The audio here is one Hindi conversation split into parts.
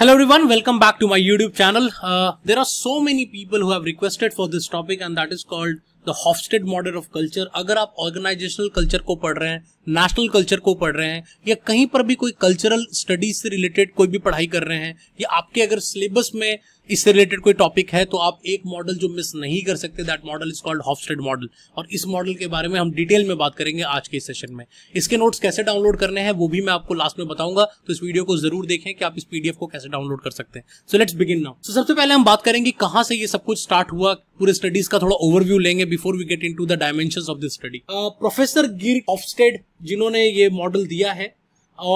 Hello everyone, welcome back to my YouTube channel. Uh, there are so many people who have requested for this topic and that is called the Hofstede model of culture. अगर आप organizational culture को पढ़ रहे हैं national culture को पढ़ रहे हैं या कहीं पर भी कोई cultural studies से related कोई भी पढ़ाई कर रहे हैं या आपके अगर syllabus में इससे रिलेटेड कोई टॉपिक है तो आप एक मॉडल जो मिस नहीं कर सकते that model is called Hofstede model और इस मॉडल के बारे में हम डिटेल में बात करेंगे आज के सेशन में इसके नोट्स कैसे डाउनलोड करने हैं वो भी मैं आपको लास्ट में बताऊंगा तो इस वीडियो को जरूर देखें कि आप इस पीडीएफ को कैसे डाउनलोड कर सकते हैं so let's begin now so सबसे पहले हम बात करेंगे कहां से ये सब कुछ स्टार्ट हुआ पूरे स्टडीज का थोड़ा ओवरव्यू लेंगे before we get into the dimension of this study professor गिर ऑफस्टेड जिन्होंने ये मॉडल दिया है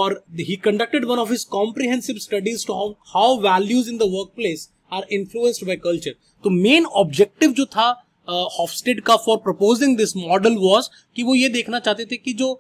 और he conducted one of his comprehensive studies to how values in the work place are influenced by culture तो मेन ऑब्जेक्टिव जो था हॉफस्टेड uh, का for proposing this model was कि वो ये देखना चाहते थे कि जो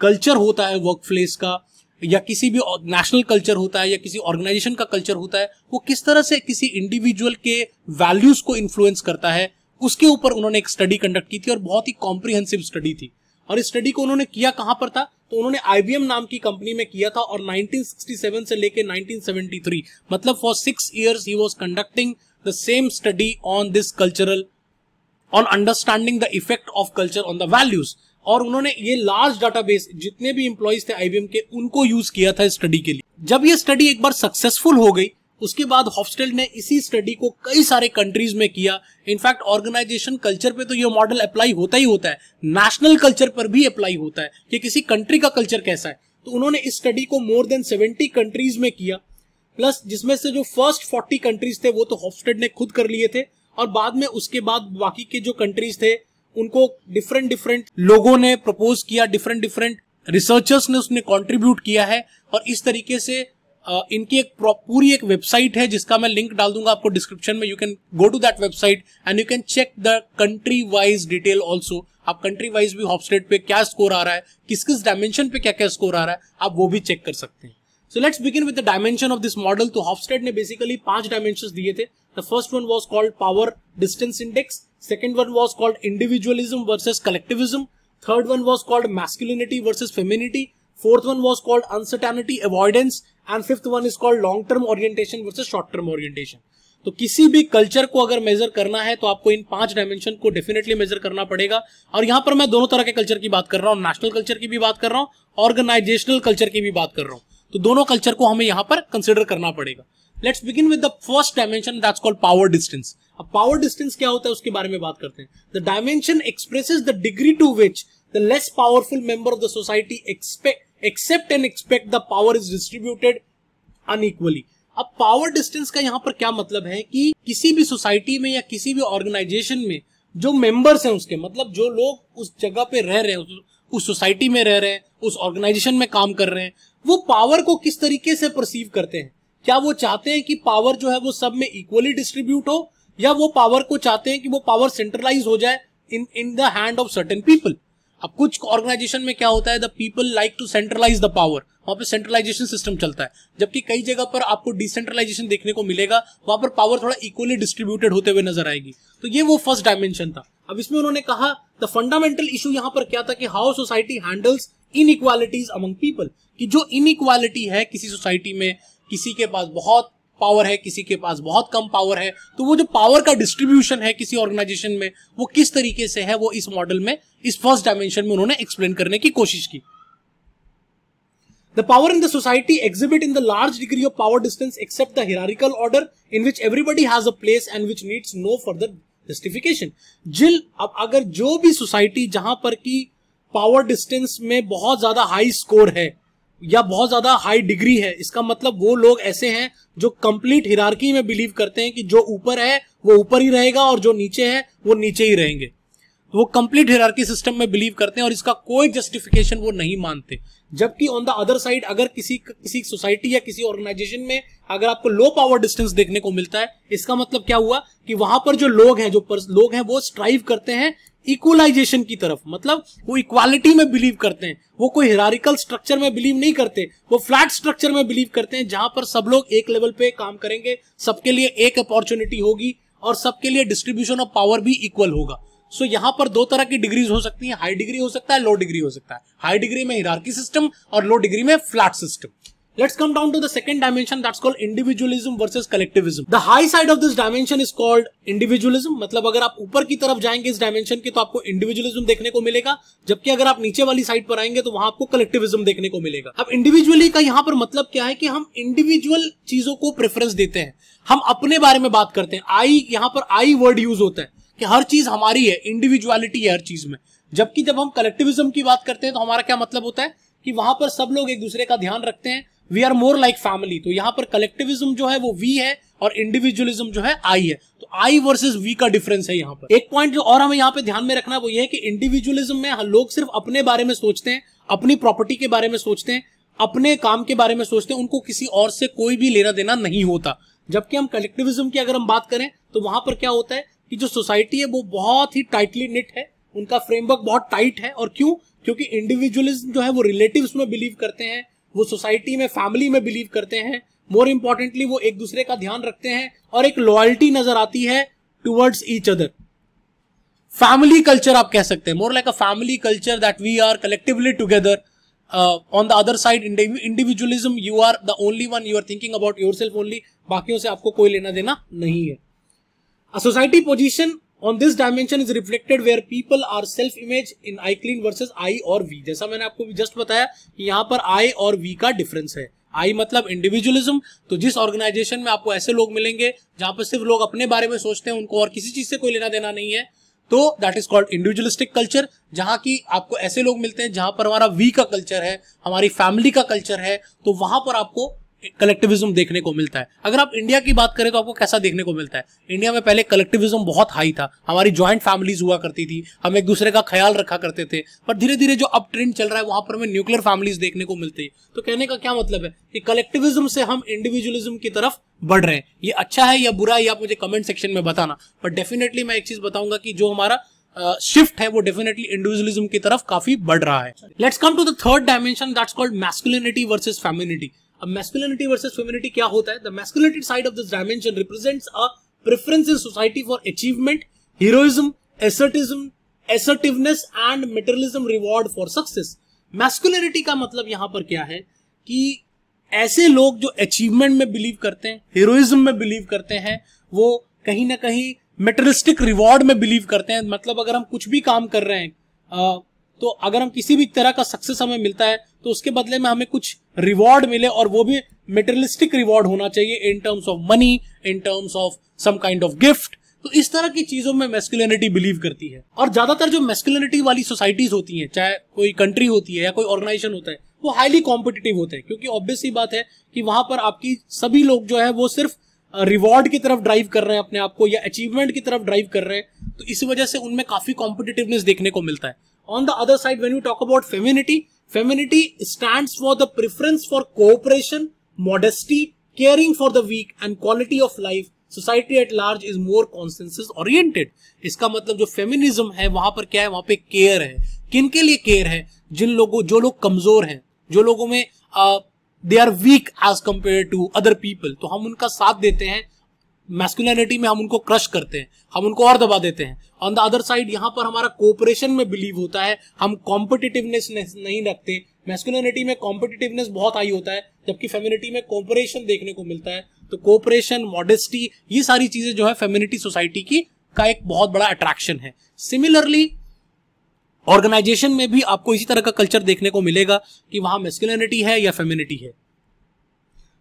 कल्चर होता है वर्क प्लेस का या किसी भी नेशनल कल्चर होता है या किसी ऑर्गेनाइजेशन का कल्चर होता है वो किस तरह से किसी इंडिविजुअल के वैल्यूज को इन्फ्लुएंस करता है उसके ऊपर उन्होंने एक स्टडी कंडक्ट की थी और बहुत ही कॉम्प्रिहेंसिव स्टडी थी और इस स्टडी को उन्होंने किया कहां पर था तो उन्होंने आईबीएम नाम की कंपनी में किया था और 1967 से लेके 1973 मतलब for six years he was conducting the same study on this cultural on understanding the effect of culture on the values और उन्होंने ये लार्ज डाटाबेस जितने भी इंप्लॉयज थे आईबीएम के उनको यूज किया था स्टडी के लिए जब ये स्टडी एक बार सक्सेसफुल हो गई उसके बाद हॉफस्टेल ने इसी स्टडी को कई सारे कंट्रीज में किया इनफैक्ट ऑर्गेनाइजेशन कल्चर पे तो ये मॉडल अप्लाई होता ही होता है नेशनल कल्चर पर भी अप्लाई होता है कि किसी कंट्री का कल्चर कैसा है तो उन्होंने इस स्टडी को मोर देन सेवेंटी कंट्रीज में किया प्लस जिसमें से जो फर्स्ट फोर्टी कंट्रीज थे वो तो हॉफस्टेड ने खुद कर लिए थे और बाद में उसके बाद बाकी के जो कंट्रीज थे उनको डिफरेंट डिफरेंट लोगों ने प्रपोज किया डिफरेंट डिफरेंट रिसर्चर्स ने उसने कंट्रीब्यूट किया है और इस तरीके से इनकी एक पूरी एक वेबसाइट है जिसका मैं लिंक डाल दूंगा आपको डिस्क्रिप्शन में you can go to that website and you can check the country wise detail also आप कंट्री वाइज भी हॉपस्टेट पे क्या स्कोर आ रहा है किस किस डायमेंशन पे क्या क्या स्कोर आ रहा है आप वो भी चेक कर सकते हैं so let's begin with the dimension of this model तो हॉपस्टेट ने बेसिकली पांच डायमेंशन दिए थे the first one was called power distance index second one was called individualism versus collectivism third one was called masculinity versus femininity fourth one was called uncertainty avoidance and fifth one is called long term orientation versus short term orientation तो किसी भी कल्चर को अगर मेजर करना है तो आपको इन पांच डायमेंशन को डेफिनेटली मेजर करना पड़ेगा और यहां पर मैं दोनों तरह के कल्चर की बात कर रहा हूं नेशनल कल्चर की भी बात कर रहा हूं ऑर्गेनाइजेशनल कल्चर की भी बात कर रहा हूं तो दोनों कल्चर को हमें यहां पर कंसिडर करना पड़ेगा let's begin with the first dimension that's called power distance अब पावर डिस्टेंस क्या होता है उसके बारे में बात करते हैं the dimension expresses the degree to which the less powerful member of the society expect accept and expect the power is distributed unequally अब पावर डिस्टेंस का यहाँ पर क्या मतलब है कि किसी भी सोसाइटी में या किसी भी ऑर्गेनाइजेशन में जो मेंबर्स हैं उसके मतलब जो लोग उस जगह पे रह रहे हैं उस सोसाइटी में रह रहे हैं उस ऑर्गेनाइजेशन में काम कर रहे हैं वो पावर को किस तरीके से परसीव करते हैं क्या वो चाहते हैं कि पावर जो है वो सब में इक्वली डिस्ट्रीब्यूट हो या वो पावर को चाहते हैं कि वो पावर सेंट्रलाइज हो जाए in in the hand of certain people अब कुछ ऑर्गेनाइजेशन में क्या होता है the people like to centralize the power वहां पे सेंट्रलाइजेशन सिस्टम चलता है जबकि कई जगह पर आपको डिसेंट्रलाइजेशन देखने को मिलेगा वहां पर पावर थोड़ा इक्वली डिस्ट्रीब्यूटेड होते हुए नजर आएगी तो ये वो फर्स्ट डायमेंशन था अब इसमें उन्होंने कहा द फंडामेंटल इशू यहां पर क्या था कि how society handles inequalities among people कि जो इन है किसी सोसाइटी में किसी के पास बहुत पावर है किसी के पास बहुत कम पावर है तो वो जो पावर का डिस्ट्रीब्यूशन है किसी ऑर्गेनाइजेशन में वो किस तरीके से है वो इस मॉडल में इस फर्स्ट डायमेंशन में उन्होंने एक्सप्लेन करने की कोशिश की the power in the society exhibit in the large degree of power distance accept the hierarchical order in which everybody has a place and which needs no further justification जिल अब अगर जो भी सोसाइटी जहां पर की पावर डिस्टेंस में बहुत ज्यादा हाई स्कोर है या बहुत ज्यादा हाई डिग्री है इसका मतलब वो लोग ऐसे हैं जो कंप्लीट हिरारकी में बिलीव करते हैं कि जो ऊपर है वो ऊपर ही रहेगा और जो नीचे है वो नीचे ही रहेंगे तो वो कंप्लीट हेरारकी सिस्टम में बिलीव करते हैं और इसका कोई जस्टिफिकेशन वो नहीं मानते जबकि ऑन द अदर साइड अगर किसी किसी सोसाइटी या किसी ऑर्गेनाइजेशन में अगर आपको लो पावर डिस्टेंस देखने को मिलता है इसका मतलब क्या हुआ कि वहां पर जो लोग हैं जो लोग हैं वो स्ट्राइव करते हैं इक्वलाइजेशन की तरफ मतलब वो इक्वालिटी में बिलीव करते हैं वो कोई हिरारिकल स्ट्रक्चर में बिलीव नहीं करते वो फ्लैट स्ट्रक्चर में बिलीव करते हैं जहां पर सब लोग एक लेवल पे काम करेंगे सबके लिए एक अपॉर्चुनिटी होगी और सबके लिए डिस्ट्रीब्यूशन ऑफ पावर भी इक्वल होगा सो so, यहाँ पर दो तरह की डिग्रीज हो सकती है हाई डिग्री हो सकता है लो डिग्री हो सकता है हाई डिग्री में हिरार्की सिस्टम और लो डिग्री में flat system let's come down to the second dimension that's called individualism versus collectivism the high side of this dimension is called individualism मतलब अगर आप ऊपर की तरफ जाएंगे इस डायमेंशन के तो आपको इंडिविजुअलिज्म देखने को मिलेगा जबकि अगर आप नीचे वाली साइड पर आएंगे तो वहां आपको कलेक्टिविज्म देखने को मिलेगा अब इंडिविजुअली का यहाँ पर मतलब क्या है कि हम इंडिविजुअल चीजों को प्रेफरेंस देते हैं हम अपने बारे में बात करते हैं आई यहाँ पर आई वर्ड यूज होता है कि हर चीज हमारी है इंडिविजुअलिटी है हर चीज में जबकि जब हम कलेक्टिविज्म की बात करते हैं तो हमारा क्या मतलब होता है कि वहां पर सब लोग एक दूसरे का ध्यान रखते हैं we are more like family तो यहाँ पर कलेक्टिविज्म जो है वो वी है और इंडिविजुअलिज्म जो है आई है तो आई वर्सेस वी का डिफरेंस है यहाँ पर एक पॉइंट जो और हमें यहाँ पे ध्यान में रखना है वो ये है कि इंडिविजुअलिज्म में लोग सिर्फ अपने बारे में सोचते हैं अपनी प्रॉपर्टी के बारे में सोचते हैं अपने काम के बारे में सोचते हैं उनको किसी और से कोई भी लेना देना नहीं होता जबकि हम कलेक्टिविज्म की अगर हम बात करें तो वहां पर क्या होता है कि जो सोसाइटी है वो बहुत ही टाइटली निट है उनका फ्रेमवर्क बहुत टाइट है और क्यों क्योंकि इंडिविजुअलिज्म जो है वो रिलेटिव्स में बिलीव करते हैं वो सोसाइटी में फैमिली में बिलीव करते हैं मोर इंपॉर्टेंटली वो एक दूसरे का ध्यान रखते हैं और एक लॉयल्टी नजर आती है towards each other family culture आप कह सकते हैं more like a family culture that we are collectively together on the other side individualism you are the only one you are thinking about your self only बाकी से आपको कोई लेना देना नहीं है A society position on this dimension is reflected where people are self image in I clean versus I or V. जैसा मैंने आपको भी just बताया कि यहाँ पर I और V का difference है आई मतलब इंडिविजुअलिज्म तो जिस ऑर्गेनाइजेशन में आपको ऐसे लोग मिलेंगे जहां पर सिर्फ लोग अपने बारे में सोचते हैं उनको और किसी चीज से कोई लेना देना नहीं है तो that is called individualistic culture जहां की आपको ऐसे लोग मिलते हैं जहां पर हमारा वी का कल्चर है हमारी फैमिली का कल्चर है तो वहां पर आपको कलेक्टिविज्म देखने को मिलता है अगर आप इंडिया की बात करें तो आपको कैसा देखने को मिलता है इंडिया में पहले कलेक्टिविज्म बहुत हाई था हमारी ज्वाइंट फैमिलीज हुआ करती थी हम एक दूसरे का ख्याल रखा करते थे पर धीरे धीरे जो अब ट्रेंड चल रहा है वहां पर हमें न्यूक्लियर फैमिलीज देखने को मिलती है तो कहने का क्या मतलब है कि कलेक्टिविज्म से हम इंडिविजुअलिज्म की तरफ बढ़ रहे हैं ये अच्छा है या बुरा है आप मुझे कमेंट सेक्शन में बताना बट डेफिनेटली मैं एक चीज बताऊंगा कि जो हमारा शिफ्ट uh, है वो डेफिनेटली इंडिविजुअलिज्म की तरफ काफी बढ़ रहा है let's come to the third dimension that's called masculinity versus femininity अब मैस्कुलिनिटी वर्सेस फेमिनिटी क्या होता है the masculinity side of this dimension represents a preference in society for achievement heroism assertism assertiveness and materialism reward for success masculinity का मतलब यहां पर क्या है कि ऐसे लोग जो अचीवमेंट में बिलीव करते हैं हीरोइज्म में बिलीव करते हैं वो कहीं ना कहीं मेटरिस्टिक रिवॉर्ड में बिलीव करते हैं मतलब अगर हम कुछ भी काम कर रहे हैं तो अगर हम किसी भी तरह का सक्सेस हमें मिलता है तो उसके बदले में हमें कुछ रिवॉर्ड मिले और वो भी मेटेरियलिस्टिक रिवॉर्ड होना चाहिए in terms of money in terms of some kind of gift तो इस तरह की चीजों में मेस्कुलिनिटी बिलीव करती है और ज्यादातर जो मेस्कुलिनिटी वाली सोसाइटीज होती हैं चाहे कोई कंट्री होती है या कोई ऑर्गेनाइजेशन होता है वो हाईली कॉम्पिटिटिव होते हैं क्योंकि ऑब्वियस ही बात है कि वहां पर आपकी सभी लोग जो है वो सिर्फ रिवॉर्ड की तरफ ड्राइव कर रहे हैं अपने आप को या अचीवमेंट की तरफ ड्राइव कर रहे हैं तो इस वजह से उनमें काफी कॉम्पिटिटिवनेस देखने को मिलता है on the other side when you talk about femininity Femininity stands for the preference for cooperation, modesty, caring for the weak and quality of life society at large is more consensus oriented इसका मतलब जो फेमिनिज्म है वहां पर क्या है वहां पे केयर है किन के लिए केयर है जिन लोगों जो लोग कमजोर हैं जो लोगों में they are weak as compare to other people तो हम उनका साथ देते हैं मैस्कुलरिटी में हम उनको क्रश करते हैं हम उनको और दबा देते हैं ऑन द अदर साइड यहाँ पर हमारा कोऑपरेशन में बिलीव होता है हम कॉम्पिटिटिवनेस नहीं रखते मैस्कुलरिटी में कॉम्पिटिटिवनेस बहुत हाई होता है जबकि फेमिनिटी में कोऑपरेशन देखने को मिलता है तो कोऑपरेशन मॉडेस्टी ये सारी चीजें जो है फेमिनिटी सोसाइटी की का एक बहुत बड़ा अट्रैक्शन है सिमिलरली ऑर्गेनाइजेशन में भी आपको इसी तरह का कल्चर देखने को मिलेगा कि वहां मेस्कुलरिटी है या फेमिनिटी है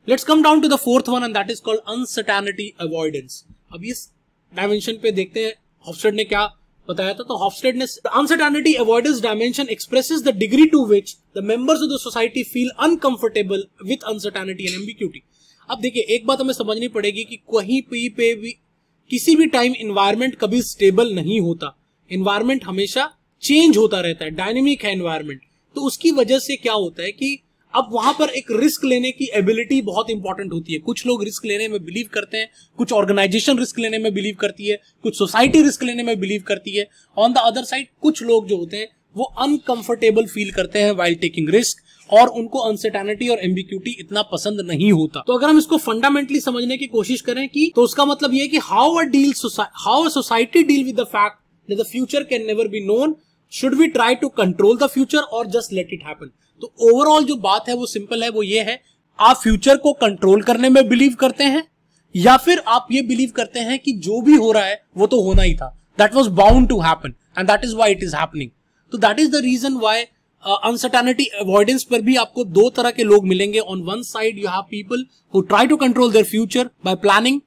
let's come down to the fourth one and that is called uncertainty avoidance अब इस डायमेंशन पे देखते हैं हॉफस्टेड ने क्या बताया था तो हॉफस्टेड ने uncertainty avoidance dimension expresses the degree to which the members of the society feel uncomfortable with uncertainty and ambiguity अब देखिए एक बात हमें समझनी पड़ेगी कि कहीं भी पे भी किसी भी टाइम इन्वायरमेंट कभी स्टेबल नहीं होता इन्वायरमेंट हमेशा चेंज होता रहता है डायनेमिक है इन्वायरमेंट तो उसकी वजह से क्या होता है कि अब वहां पर एक रिस्क लेने की एबिलिटी बहुत इंपॉर्टेंट होती है कुछ लोग रिस्क लेने में बिलीव करते हैं कुछ ऑर्गेनाइजेशन रिस्क लेने में बिलीव करती है कुछ सोसाइटी रिस्क लेने में बिलीव करती है ऑन द अदर साइड कुछ लोग जो होते हैं वो अनकंफर्टेबल फील करते हैं वाइल टेकिंग रिस्क और उनको अनसर्टेनिटी और एम्बिक्यूटी इतना पसंद नहीं होता तो अगर हम इसको फंडामेंटली समझने की कोशिश करें कि तो उसका मतलब ये कि how a deal how a society deal with the fact the future can never be known should we try to control the future और जस्ट लेट इट हैपन तो ओवरऑल जो बात है वो सिंपल है वो ये है आप फ्यूचर को कंट्रोल करने में बिलीव करते हैं या फिर आप ये बिलीव करते हैं कि जो भी हो रहा है वो तो होना ही था that was bound to happen and that is why it is happening तो that is the reason why uncertainty avoidance पर भी आपको दो तरह के लोग मिलेंगे on one side you have people who try to control their future by planning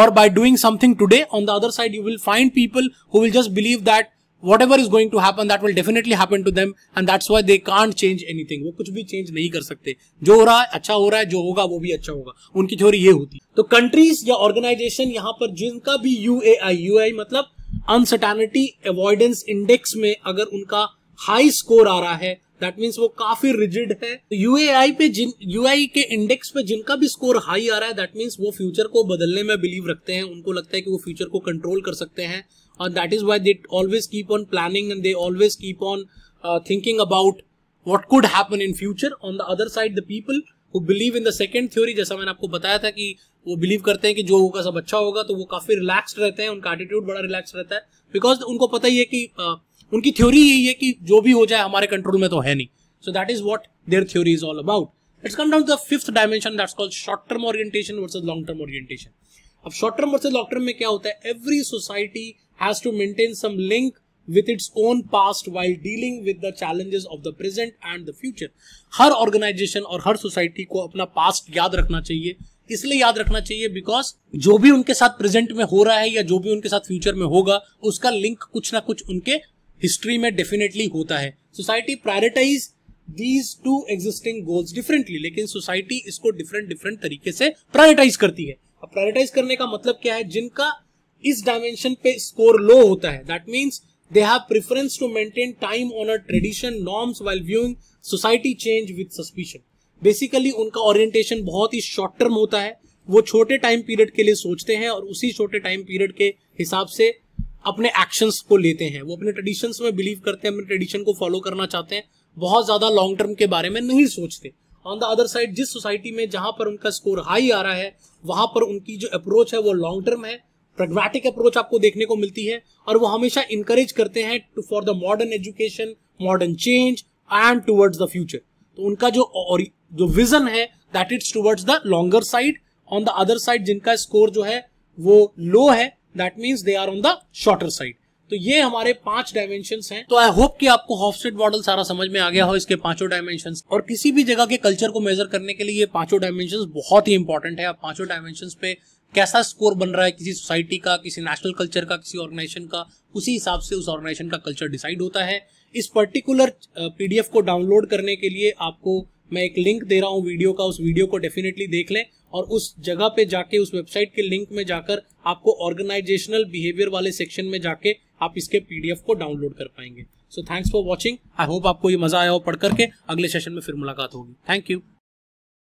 और by doing something today on the other side you will find people who will just believe that whatever is going to happen that will definitely happen to them and that's why they can't change anything वो कुछ भी change नहीं कर सकते जो हो रहा है अच्छा हो रहा है जो होगा वो भी अच्छा होगा उनकी थ्योरी ये होती तो कंट्रीज या ऑर्गेनाइजेशन यहाँ पर जिनका भी यू ए आई यू आई मतलब अनसर्टेनिटी अवॉइडेंस इंडेक्स में अगर उनका हाई स्कोर आ रहा है दैट मीन्स वो काफी रिजिड है तो यूएआई पे जिन यूआई के इंडेक्स पे जिनका भी स्कोर हाई आ रहा है दैट मीन्स वो फ्यूचर को बदलने में बिलीव रखते हैं उनको लगता है कि वो फ्यूचर को कंट्रोल कर सकते हैं uh, that is why they always keep on planning and they always keep on uh, thinking about what could happen in future on the other side the people who believe in the second theory जैसा मैंने आपको बताया था कि वो बिलीव करते हैं कि जो होगा सब अच्छा होगा तो वो काफी रिलैक्स्ड रहते हैं उनका एटीट्यूड बड़ा रिलैक्स रहता है बिकॉज उनको पता ही है कि uh, उनकी थ्योरी यही है कि जो भी हो जाए हमारे कंट्रोल में तो है नहीं so that is what their theory is all about it's come down the fifth dimension that's called short term orientation versus long term orientation अब short term versus long term में क्या होता है every society has to maintain some link with its own past while dealing with the challenges of the present and the future हर ऑर्गेनाइजेशन और हर सोसाइटी को अपना पास्ट याद रखना चाहिए इसलिए याद रखना चाहिए बिकॉज जो भी उनके साथ प्रेजेंट में हो रहा है या जो भी उनके साथ फ्यूचर में होगा उसका लिंक कुछ ना कुछ उनके हिस्ट्री में डेफिनेटली होता है society prioritize these two existing goals differently लेकिन सोसाइटी इसको डिफरेंट डिफरेंट तरीके से प्रायोरिटाइज करती है अब प्रायोरिटाइज करने का मतलब क्या है जिनका इस डायमेंशन पे स्कोर लो होता है that means they have preference to maintain time on a tradition norms while viewing society change with suspicion basically उनका ओरिएंटेशन बहुत ही शॉर्ट टर्म होता है वो छोटे टाइम पीरियड के लिए सोचते हैं और उसी छोटे टाइम पीरियड के हिसाब से अपने एक्शंस को लेते हैं वो अपने ट्रेडिशंस में बिलीव करते हैं अपने ट्रेडिशन को फॉलो करना चाहते हैं बहुत ज़्यादा लॉन्ग टर्म के बारे में नहीं सोचते ऑन द अदर साइड जिस सोसाइटी में जहां पर उनका स्कोर हाई आ रहा है वहां पर उनकी जो अप्रोच है वो लॉन्ग टर्म है प्रग्मेटिक अप्रोच आपको देखने को मिलती है और वो हमेशा इंकरेज करते हैं to for the modern education modern change and towards the future तो उनका जो और जो विजन है that it's towards the longer side on the other side जिनका स्कोर जो है वो लो है that means they are on the shorter side तो ये हमारे पांच डायमेंशन हैं तो आई होप कि आपको हॉफसेट मॉडल सारा समझ में आ गया हो इसके पांचों डायमेंशन और किसी भी जगह के कल्चर को मेजर करने के लिए ये पांचों डायमेंशन बहुत ही इंपॉर्टेंट है आप पांचों डायमेंशन पे कैसा स्कोर बन रहा है किसी सोसाइटी का किसी नेशनल कल्चर का किसी ऑर्गेनाइजेशन का उसी हिसाब से उस ऑर्गेनाइजेशन का कल्चर डिसाइड होता है इस पर्टिकुलर पीडीएफ को डाउनलोड करने के लिए आपको मैं एक लिंक दे रहा हूँ वीडियो का उस वीडियो को डेफिनेटली देख लें और उस जगह पे जाके उस वेबसाइट के लिंक में जाकर आपको ऑर्गेनाइजेशनल बिहेवियर वाले सेक्शन में जाके आप इसके पीडीएफ को डाउनलोड कर पाएंगे so thanks for watching I hope आपको ये मजा आया हो पढ़ करके अगले सेशन में फिर मुलाकात होगी थैंक यू